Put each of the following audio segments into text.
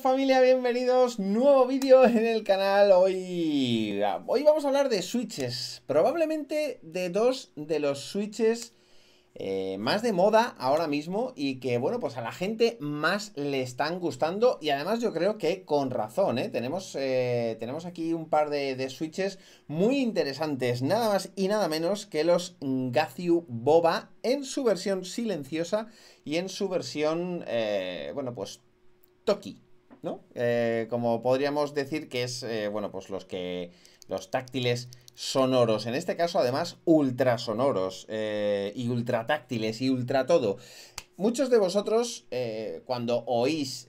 familia? Bienvenidos, nuevo vídeo en el canal Hoy hoy vamos a hablar de switches Probablemente de dos de los switches eh, más de moda ahora mismo Y que, bueno, pues a la gente más le están gustando Y además yo creo que con razón, ¿eh? Tenemos, eh, tenemos aquí un par de, switches muy interesantes Nada más y nada menos que los Gathio Boba En su versión silenciosa y en su versión, bueno, pues Toki. ¿no? Eh, como podríamos decir que es, eh, bueno, pues los que, los táctiles sonoros, en este caso además ultrasonoros eh, y ultratáctiles y ultra todo. Muchos de vosotros cuando oís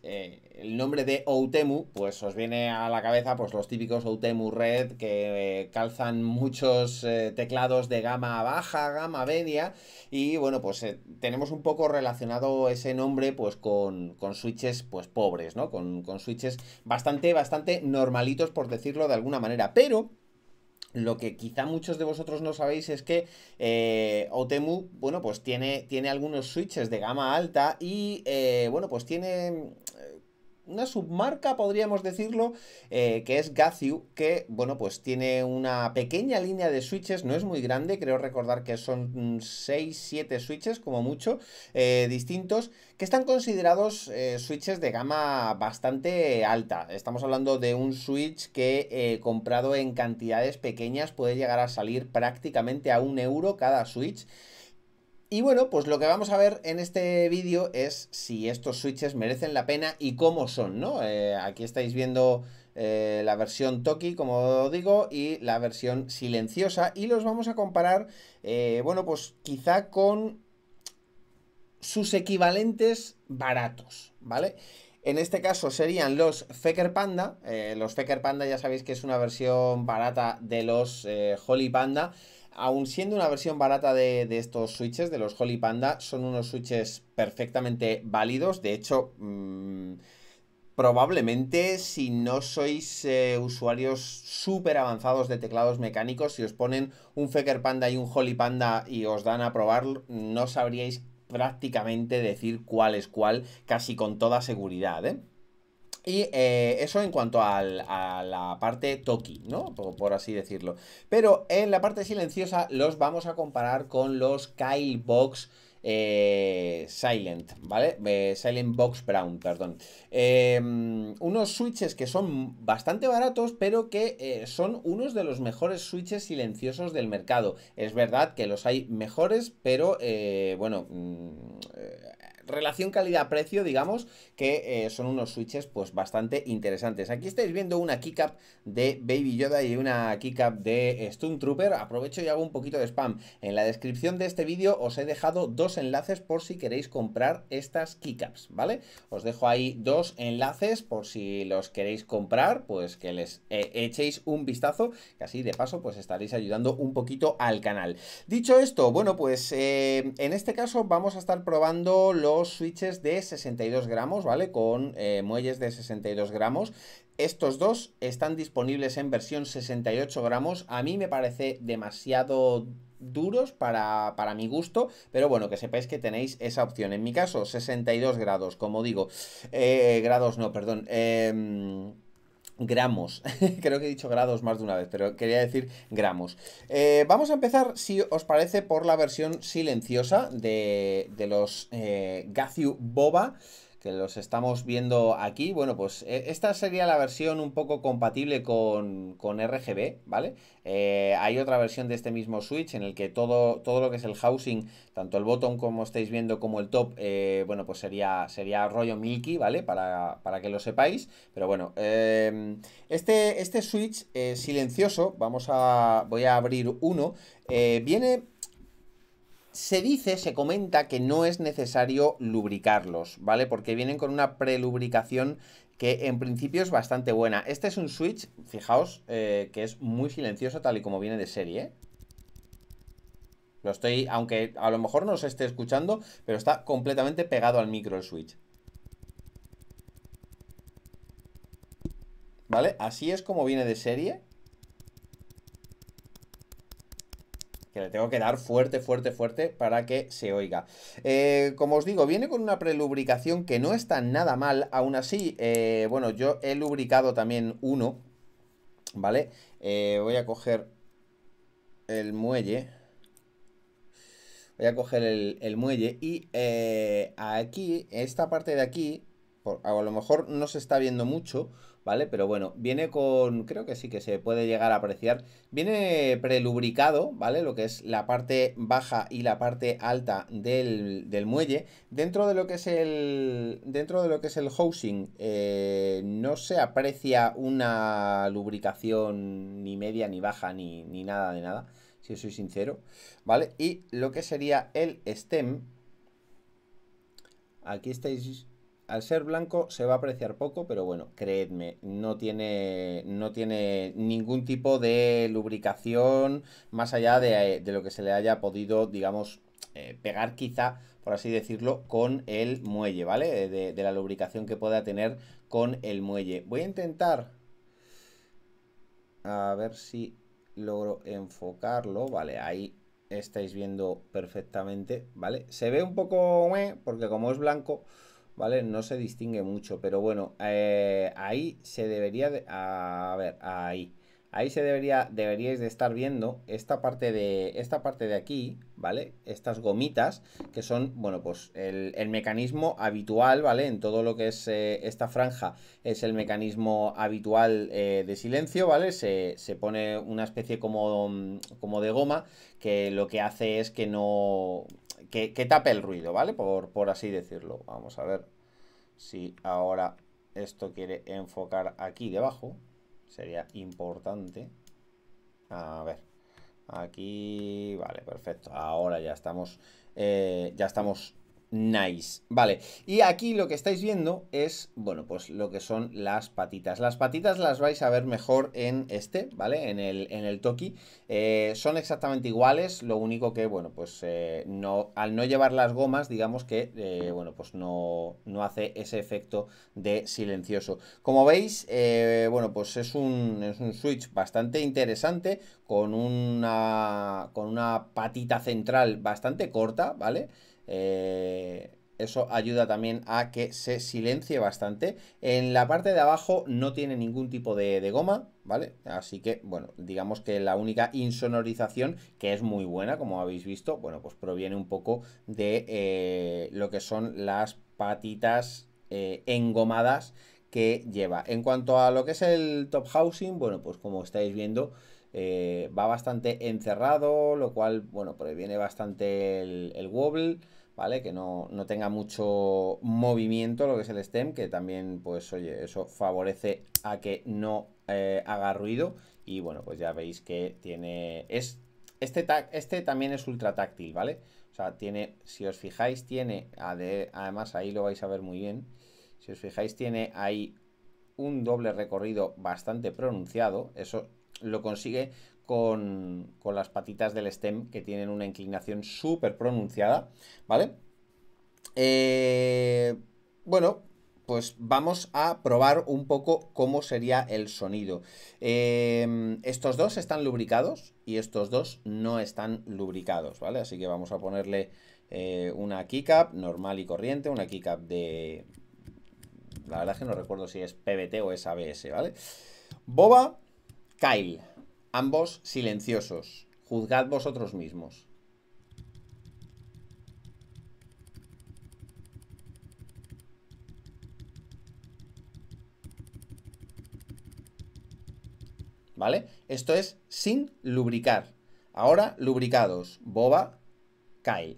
el nombre de Outemu, pues os viene a la cabeza pues, los típicos Outemu Red que eh, calzan muchos eh, teclados de gama baja, gama media, y bueno, pues eh, tenemos un poco relacionado ese nombre pues con, switches pues pobres, ¿no? Con, switches bastante, bastante normalitos, por decirlo de alguna manera, pero lo que quizá muchos de vosotros no sabéis es que eh, Otemu, bueno, pues tiene, tiene algunos switches de gama alta y, bueno, pues tiene una submarca, podríamos decirlo, eh, que es Gaziu, que, bueno, pues tiene una pequeña línea de switches, no es muy grande, creo recordar que son 6, mm, 7 switches, como mucho, eh, distintos, que están considerados eh, switches de gama bastante alta. Estamos hablando de un switch que comprado en cantidades pequeñas puede llegar a salir prácticamente a un euro cada switch. Y bueno, pues lo que vamos a ver en este vídeo es si estos switches merecen la pena y cómo son, ¿no? Eh, aquí estáis viendo eh, la versión Toki, como digo, y la versión silenciosa. Y los vamos a comparar, eh, bueno, pues quizá con sus equivalentes baratos, ¿vale? En este caso serían los Fecker Panda. los Fecker Panda ya sabéis que es una versión barata de los Holy Panda aun siendo una versión barata de, estos switches, de los Holy Panda, son unos switches perfectamente válidos. De hecho, mm, probablemente si no sois eh, usuarios súper avanzados de teclados mecánicos, si os ponen un Faker Panda y un Holy Panda y os dan a probar, no sabríais prácticamente decir cuál es cuál, casi con toda seguridad, ¿eh? Y eh, eso en cuanto a la parte toki, ¿no? Por, así decirlo. Pero en la parte silenciosa los vamos a comparar con los Kyle Box eh, Silent, ¿vale? Eh, Silent Box Brown, perdón. Em, unos switches que son bastante baratos, pero que son unos de los mejores switches silenciosos del mercado. Es verdad que los hay mejores, pero bueno... Mm, relación calidad-precio, digamos, que eh, son unos switches pues bastante interesantes. Aquí estáis viendo una keycap de Baby Yoda y una keycap de Trooper. Aprovecho y hago un poquito de spam. En la descripción de este vídeo os he dejado dos enlaces por si queréis comprar estas keycaps, ¿vale? Os dejo ahí dos enlaces por si los queréis comprar, pues que les eh, echéis un vistazo, que así de paso pues estaréis ayudando un poquito al canal. Dicho esto, bueno, pues eh, en este caso vamos a estar probando los switches de 62 gramos, ¿vale? Con eh, muelles de 62 gramos. Estos dos están disponibles en versión 68 gramos. A mí me parece demasiado duros para, para, mi gusto, pero bueno, que sepáis que tenéis esa opción. En mi caso, 62 grados, como digo, eh, grados no, perdón. Em, gramos. Creo que he dicho grados más de una vez, pero quería decir gramos. Eh, vamos a empezar, si os parece, por la versión silenciosa de, los eh, Boba que los estamos viendo aquí. Bueno, pues e, esta sería la versión un poco compatible con, RGB, ¿vale? Eh, hay otra versión de este mismo Switch en el que todo, todo lo que es el housing, tanto el botón como estáis viendo como el top, eh, bueno, pues sería, sería rollo milky, ¿vale? Para, que lo sepáis. Pero bueno, em, este, este Switch silencioso, vamos a, voy a abrir uno, eh, viene se dice, se comenta que no es necesario lubricarlos, ¿vale? Porque vienen con una prelubricación que en principio es bastante buena. Este es un Switch, fijaos, eh, que es muy silencioso tal y como viene de serie. ¿eh? Lo estoy, aunque a lo mejor no se esté escuchando, pero está completamente pegado al micro el Switch. ¿Vale? Así es como viene de serie. que le tengo que dar fuerte, fuerte, fuerte para que se oiga. Eh, como os digo, viene con una prelubricación que no está nada mal, aún así, eh, bueno, yo he lubricado también uno, ¿vale? Eh, voy a coger el muelle. Voy a coger el, muelle y aquí, esta parte de aquí, a lo mejor no se está viendo mucho, ¿vale? Pero bueno, viene con, creo que sí que se puede llegar a apreciar, viene prelubricado, ¿vale? Lo que es la parte baja y la parte alta del, del muelle. Dentro de lo que es el, dentro de lo que es el housing, eh, no se aprecia una lubricación ni media, ni baja, ni, ni nada de nada, si soy sincero, ¿vale? Y lo que sería el stem, aquí estáis al ser blanco se va a apreciar poco, pero bueno, creedme, no tiene, no tiene ningún tipo de lubricación más allá de, eh, lo que se le haya podido, digamos, eh, pegar quizá, por así decirlo, con el muelle, ¿vale? De, de la lubricación que pueda tener con el muelle. Voy a intentar a ver si logro enfocarlo, vale, ahí estáis viendo perfectamente, ¿vale? Se ve un poco, eh, porque como es blanco, ¿vale? No se distingue mucho, pero bueno, eh, ahí se debería... a ver, ahí ahí se debería, deberíais de estar viendo esta parte de, esta parte de aquí, ¿vale? Estas gomitas, que son, bueno, pues el, mecanismo habitual, ¿vale? En todo lo que es eh, esta franja es el mecanismo habitual eh, de silencio, ¿vale? Se, pone una especie como, como de goma que lo que hace es que no... Que, tape el ruido, ¿vale? Por, por así decirlo. Vamos a ver si ahora esto quiere enfocar aquí debajo sería importante. A ver, aquí, vale, perfecto. Ahora ya estamos, eh, ya estamos Nice, vale. Y aquí lo que estáis viendo es, bueno, pues lo que son las patitas. Las patitas las vais a ver mejor en este, ¿vale? En el, en el Toki. Eh, son exactamente iguales, lo único que, bueno, pues eh, no, al no llevar las gomas, digamos que, eh, bueno, pues no, no, hace ese efecto de silencioso. Como veis, bueno, pues es un, Switch bastante interesante, con una, con una patita central bastante corta, ¿vale? vale eh, eso ayuda también a que se silencie bastante. En la parte de abajo no tiene ningún tipo de, goma, ¿vale? Así que, bueno, digamos que la única insonorización, que es muy buena, como habéis visto, bueno, pues proviene un poco de eh, lo que son las patitas eh, engomadas que lleva. En cuanto a lo que es el top housing, bueno, pues como estáis viendo, va bastante encerrado, lo cual, bueno, proviene pues bastante el wobble. ¿vale? Que no, tenga mucho movimiento lo que es el stem, que también, pues oye, eso favorece a que no eh, haga ruido. Y bueno, pues ya veis que tiene... Es, este, este también es ultra táctil, ¿vale? O sea, tiene, si os fijáis, tiene, además ahí lo vais a ver muy bien, si os fijáis, tiene ahí un doble recorrido bastante pronunciado, eso lo consigue con, las patitas del stem que tienen una inclinación súper pronunciada, ¿vale? Eh, bueno, pues vamos a probar un poco cómo sería el sonido. Em, estos dos están lubricados y estos dos no están lubricados, ¿vale? Así que vamos a ponerle eh, una keycap normal y corriente, una keycap de... La verdad es que no recuerdo si es PBT o es ABS, ¿vale? Boba Kyle. Ambos silenciosos. Juzgad vosotros mismos. ¿Vale? Esto es sin lubricar. Ahora, lubricados. Boba, cae.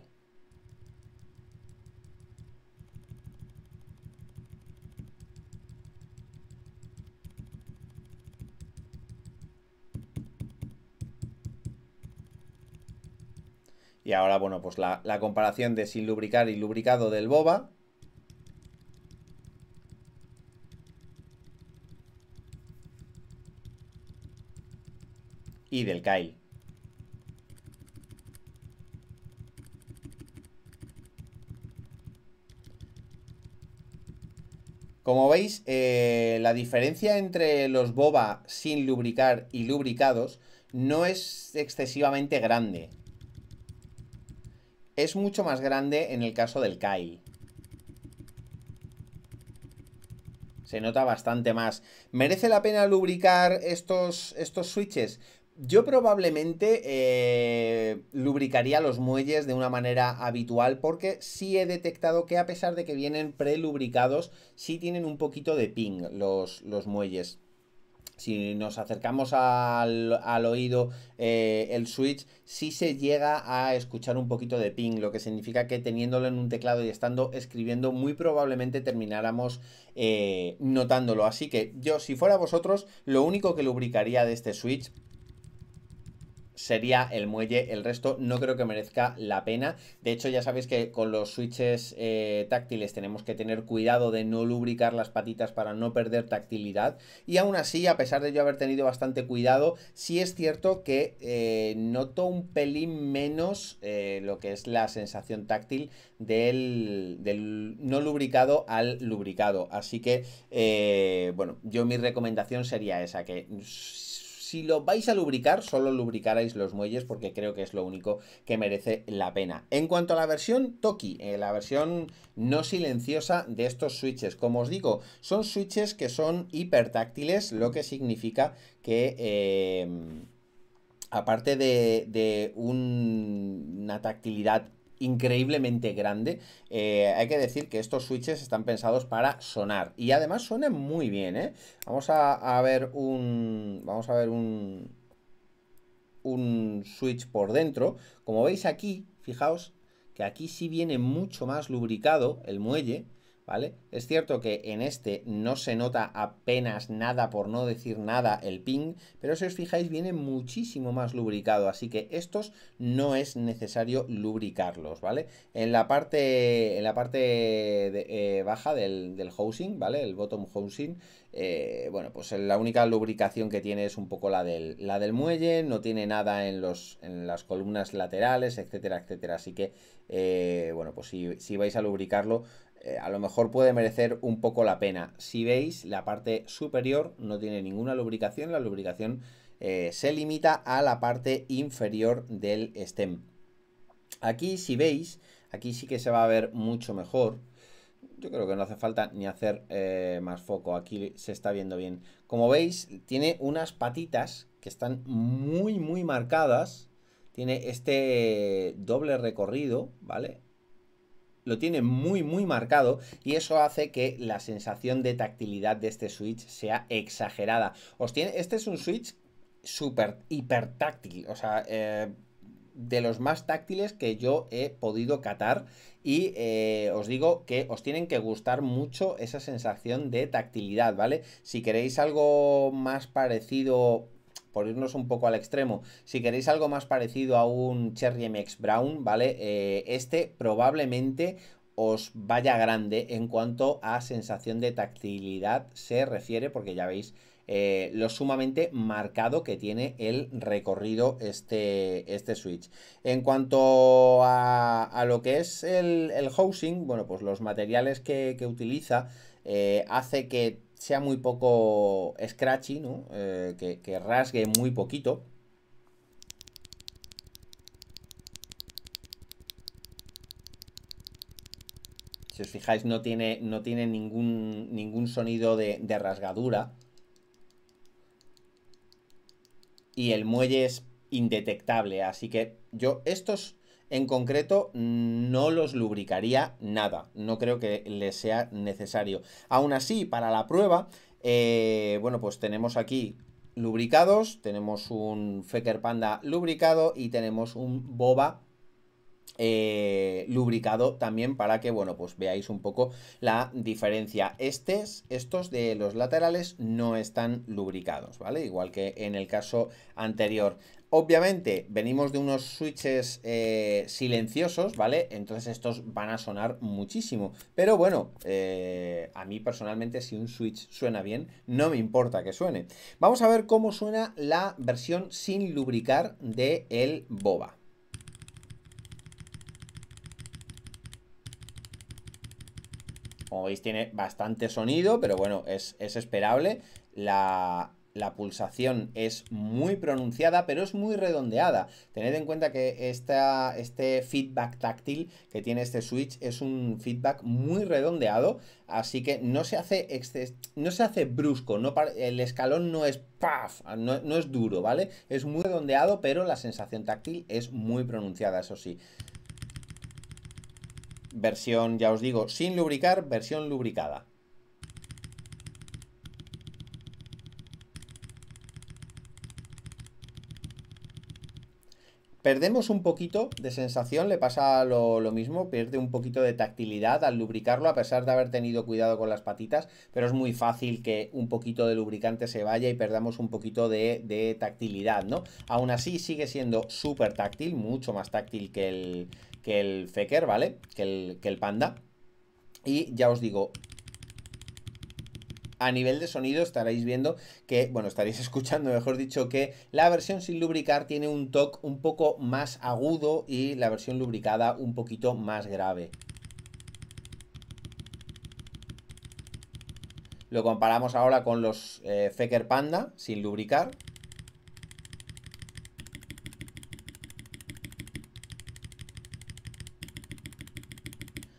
Y ahora, bueno, pues la, comparación de sin lubricar y lubricado del boba. Y del Kyle. Como veis, eh, la diferencia entre los boba sin lubricar y lubricados no es excesivamente grande es mucho más grande en el caso del Kai. Se nota bastante más. ¿Merece la pena lubricar estos, estos switches? Yo probablemente eh, lubricaría los muelles de una manera habitual porque sí he detectado que a pesar de que vienen prelubricados, sí tienen un poquito de ping los, los muelles si nos acercamos al, oído eh, el switch, sí se llega a escuchar un poquito de ping, lo que significa que teniéndolo en un teclado y estando escribiendo, muy probablemente termináramos eh, notándolo. Así que yo, si fuera vosotros, lo único que lubricaría de este switch sería el muelle, el resto no creo que merezca la pena. De hecho, ya sabéis que con los switches eh, táctiles tenemos que tener cuidado de no lubricar las patitas para no perder tactilidad. Y aún así, a pesar de yo haber tenido bastante cuidado, sí es cierto que eh, noto un pelín menos eh, lo que es la sensación táctil del, del no lubricado al lubricado. Así que, bueno, yo mi recomendación sería esa, que si lo vais a lubricar, solo lubricaréis los muelles porque creo que es lo único que merece la pena. En cuanto a la versión Toki, eh, la versión no silenciosa de estos switches, como os digo, son switches que son hipertáctiles, lo que significa que... Eh, aparte de, una tactilidad increíblemente grande. Eh, hay que decir que estos switches están pensados para sonar y además suenan muy bien, ¿eh? Vamos a, a ver un... Vamos a ver un... Un switch por dentro. Como veis aquí, fijaos que aquí sí viene mucho más lubricado el muelle ¿vale? Es cierto que en este no se nota apenas nada, por no decir nada, el ping, pero si os fijáis viene muchísimo más lubricado, así que estos no es necesario lubricarlos, ¿vale? En la parte, en la parte eh, baja del, housing, ¿vale? El bottom housing, eh, bueno, pues la única lubricación que tiene es un poco la del, la del muelle, no tiene nada en, los, en las columnas laterales, etcétera, etcétera, así que, eh, bueno, pues si, si vais a lubricarlo, eh, a lo mejor puede merecer un poco la pena. Si veis, la parte superior no tiene ninguna lubricación, la lubricación eh, se limita a la parte inferior del stem. Aquí, si veis, aquí sí que se va a ver mucho mejor. Yo creo que no hace falta ni hacer eh, más foco, aquí se está viendo bien. Como veis, tiene unas patitas que están muy, muy marcadas. Tiene este doble recorrido, ¿vale? lo tiene muy muy marcado y eso hace que la sensación de tactilidad de este Switch sea exagerada. Os tiene, este es un Switch super hiper táctil, o sea, eh, de los más táctiles que yo he podido catar y eh, os digo que os tienen que gustar mucho esa sensación de tactilidad, ¿vale? Si queréis algo más parecido por irnos un poco al extremo, si queréis algo más parecido a un Cherry MX Brown, ¿vale? Eh, este probablemente os vaya grande en cuanto a sensación de tactilidad se refiere, porque ya veis eh, lo sumamente marcado que tiene el recorrido este, este Switch. En cuanto a, lo que es el, housing, bueno, pues los materiales que, utiliza eh, hace que sea muy poco scratchy, ¿no? Eh, que, rasgue muy poquito. Si os fijáis, no tiene, no tiene ningún, ningún sonido de, de, rasgadura. Y el muelle es indetectable, así que yo estos en concreto no los lubricaría nada, no creo que les sea necesario. Aún así, para la prueba, eh, bueno, pues tenemos aquí lubricados, tenemos un Fecker Panda lubricado y tenemos un Boba eh, lubricado también para que, bueno, pues veáis un poco la diferencia. Estes, estos de los laterales no están lubricados, ¿vale? Igual que en el caso anterior. Obviamente, venimos de unos switches eh, silenciosos, ¿vale? Entonces estos van a sonar muchísimo. Pero bueno, eh, a mí personalmente si un switch suena bien, no me importa que suene. Vamos a ver cómo suena la versión sin lubricar de el Boba. Como veis tiene bastante sonido, pero bueno, es, es esperable. La, la pulsación es muy pronunciada, pero es muy redondeada. Tened en cuenta que este feedback táctil que tiene este Switch es un feedback muy redondeado, así que no se hace, no se hace brusco, el escalón no es ¡paf! no es duro, ¿vale? Es muy redondeado, pero la sensación táctil es muy pronunciada, eso sí versión, ya os digo, sin lubricar, versión lubricada. Perdemos un poquito de sensación, le pasa lo, mismo, pierde un poquito de tactilidad al lubricarlo, a pesar de haber tenido cuidado con las patitas, pero es muy fácil que un poquito de lubricante se vaya y perdamos un poquito de, tactilidad, ¿no? Aún así sigue siendo súper táctil, mucho más táctil que el, que el ¿vale? Que el, que el Panda. Y ya os digo, a nivel de sonido estaréis viendo que, bueno, estaréis escuchando, mejor dicho, que la versión sin lubricar tiene un toque un poco más agudo y la versión lubricada un poquito más grave. Lo comparamos ahora con los eh, Faker Panda sin lubricar.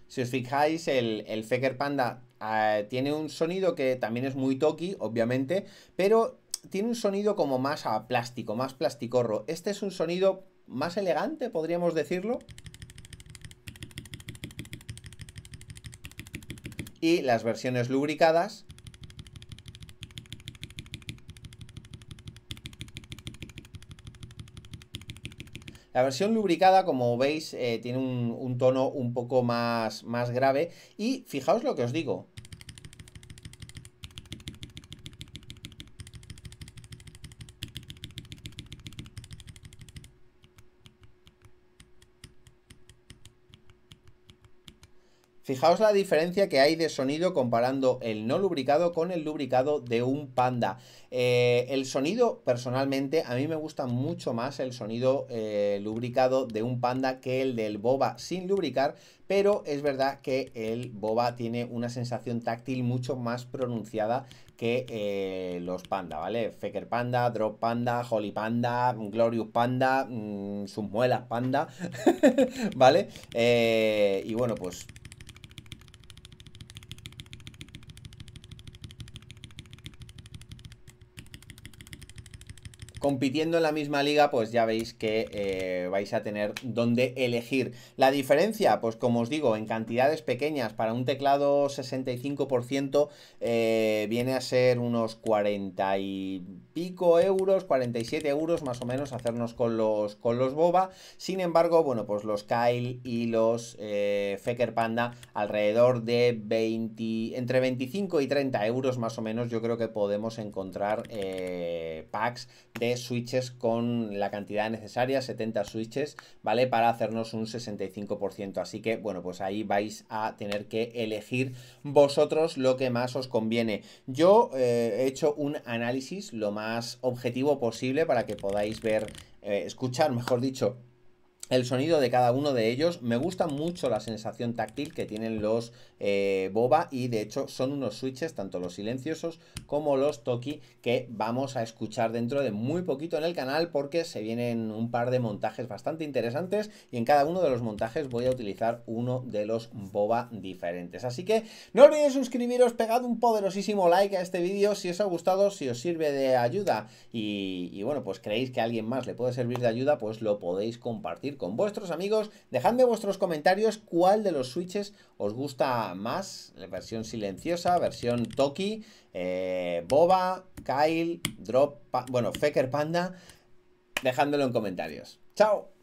Si os fijáis, el, el Panda Ah, tiene un sonido que también es muy toky obviamente, pero tiene un sonido como más a plástico, más plasticorro. Este es un sonido más elegante, podríamos decirlo. Y las versiones lubricadas La versión lubricada, como veis, eh, tiene un, un, tono un poco más, más grave y fijaos lo que os digo, Fijaos la diferencia que hay de sonido comparando el no lubricado con el lubricado de un Panda. Eh, el sonido, personalmente, a mí me gusta mucho más el sonido eh, lubricado de un Panda que el del Boba sin lubricar, pero es verdad que el Boba tiene una sensación táctil mucho más pronunciada que eh, los Panda, ¿vale? Faker Panda, Drop Panda, Holy Panda, Glorious Panda, mm, sus muelas Panda, ¿vale? y bueno, pues compitiendo en la misma liga, pues ya veis que eh, vais a tener donde elegir. La diferencia, pues como os digo, en cantidades pequeñas, para un teclado 65% eh, viene a ser unos 40 y pico euros, 47 euros más o menos hacernos con los, con los boba. Sin embargo, bueno, pues los Kyle y los eh, Panda alrededor de 20, entre 25 y 30 euros más o menos yo creo que podemos encontrar eh, packs de switches con la cantidad necesaria, 70 switches, ¿vale? Para hacernos un 65%. Así que, bueno, pues ahí vais a tener que elegir vosotros lo que más os conviene. Yo eh, he hecho un análisis lo más objetivo posible para que podáis ver, eh, escuchar, mejor dicho, el sonido de cada uno de ellos. Me gusta mucho la sensación táctil que tienen los eh, Boba y de hecho son unos switches, tanto los silenciosos como los Toki, que vamos a escuchar dentro de muy poquito en el canal porque se vienen un par de montajes bastante interesantes y en cada uno de los montajes voy a utilizar uno de los Boba diferentes. Así que no olvidéis suscribiros, pegad un poderosísimo like a este vídeo si os ha gustado, si os sirve de ayuda y, y bueno, pues creéis que a alguien más le puede servir de ayuda, pues lo podéis compartir con vuestros amigos. Dejadme vuestros comentarios cuál de los switches os gusta más. La versión silenciosa, versión Toki, eh, Boba, Kyle, Drop, bueno, Fecker Panda. dejándolo en comentarios. ¡Chao!